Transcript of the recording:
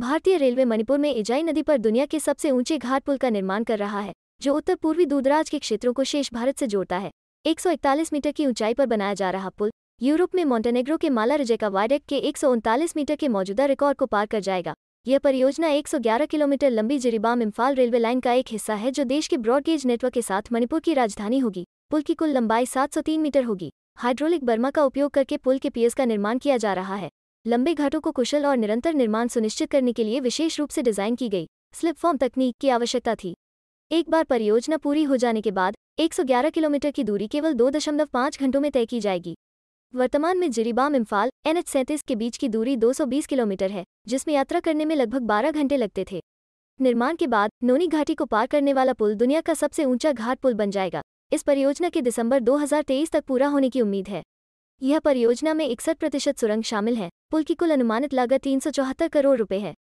भारतीय रेलवे मणिपुर में इजाई नदी पर दुनिया के सबसे ऊंचे घाट पुल का निर्माण कर रहा है जो उत्तर पूर्वी दूरदराज के क्षेत्रों को शेष भारत से जोड़ता है 141 मीटर की ऊंचाई पर बनाया जा रहा पुल यूरोप में मॉन्टेनेग्रो के माला रिजेका वायडेक के एक मीटर के मौजूदा रिकॉर्ड को पार कर जाएगा यह परियोजना 111 किलोमीटर लंबी जिरीबाम इम्फाल रेलवे लाइन का एक हिस्सा है जो देश के ब्रॉडगेज नेटवर्क के साथ मणिपुर की राजधानी होगी पुल की कुल लंबाई 703 मीटर होगी हाइड्रोलिक बर्मा का उपयोग करके पुल के पीएस का निर्माण किया जा रहा है लंबे घाटों को कुशल और निरंतर निर्माण सुनिश्चित करने के लिए विशेष रूप से डिजाइन की गई स्लिप फॉर्म तकनीक की आवश्यकता थी एक बार परियोजना पूरी हो जाने के बाद 111 किलोमीटर की दूरी केवल 2.5 घंटों में तय की जाएगी वर्तमान में जिरीबाम इम्फाल एनएच सैंतीस के बीच की दूरी 220 किलोमीटर है जिसमें यात्रा करने में लगभग 12 घंटे लगते थे निर्माण के बाद नोनी घाटी को पार करने वाला पुल दुनिया का सबसे ऊंचा घाट पुल बन जाएगा इस परियोजना के दिसंबर 2023 तक पूरा होने की उम्मीद है यह परियोजना में इकसठ प्रतिशत सुरंग शामिल है पुल की कुल अनुमानित लागत तीन करोड़ रुपये है